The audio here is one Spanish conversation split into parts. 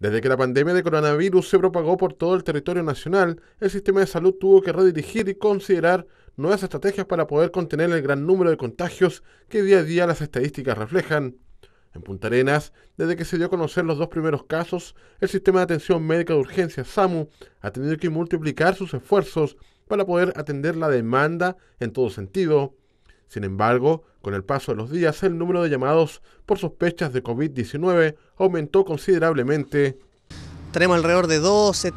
Desde que la pandemia de coronavirus se propagó por todo el territorio nacional, el sistema de salud tuvo que redirigir y considerar nuevas estrategias para poder contener el gran número de contagios que día a día las estadísticas reflejan. En Punta Arenas, desde que se dio a conocer los dos primeros casos, el sistema de atención médica de urgencia SAMU ha tenido que multiplicar sus esfuerzos para poder atender la demanda en todo sentido. Sin embargo, con el paso de los días, el número de llamados por sospechas de COVID-19 aumentó considerablemente. Tenemos alrededor de 12,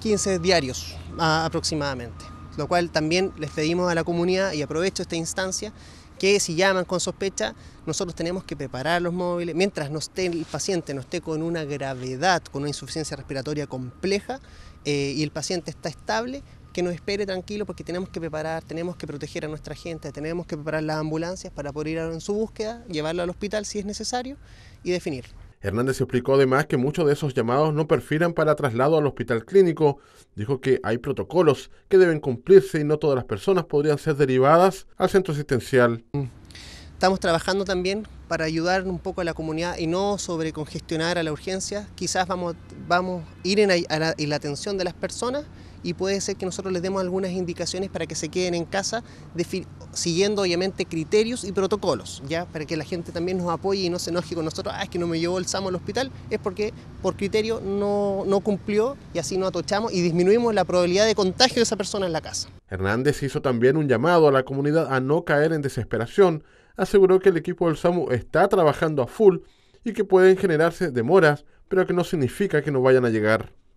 15 eh, diarios aproximadamente, lo cual también les pedimos a la comunidad y aprovecho esta instancia que si llaman con sospecha, nosotros tenemos que preparar los móviles. Mientras esté el paciente, no esté con una gravedad, con una insuficiencia respiratoria compleja eh, y el paciente está estable, que nos espere tranquilo porque tenemos que preparar, tenemos que proteger a nuestra gente, tenemos que preparar las ambulancias para poder ir en su búsqueda, llevarlo al hospital si es necesario y definir. Hernández explicó además que muchos de esos llamados no perfilan para traslado al hospital clínico. Dijo que hay protocolos que deben cumplirse y no todas las personas podrían ser derivadas al centro asistencial. Estamos trabajando también para ayudar un poco a la comunidad y no sobrecongestionar a la urgencia. Quizás vamos, vamos a ir en la atención de las personas y puede ser que nosotros les demos algunas indicaciones para que se queden en casa, siguiendo obviamente criterios y protocolos, ¿ya? Para que la gente también nos apoye y no se enoje con nosotros, ah, es que no me llevó el SAMO al hospital, es porque por criterio no, cumplió y así no atochamos y disminuimos la probabilidad de contagio de esa persona en la casa. Hernández hizo también un llamado a la comunidad a no caer en desesperación, aseguró que el equipo del SAMU está trabajando a full y que pueden generarse demoras, pero que no significa que no vayan a llegar.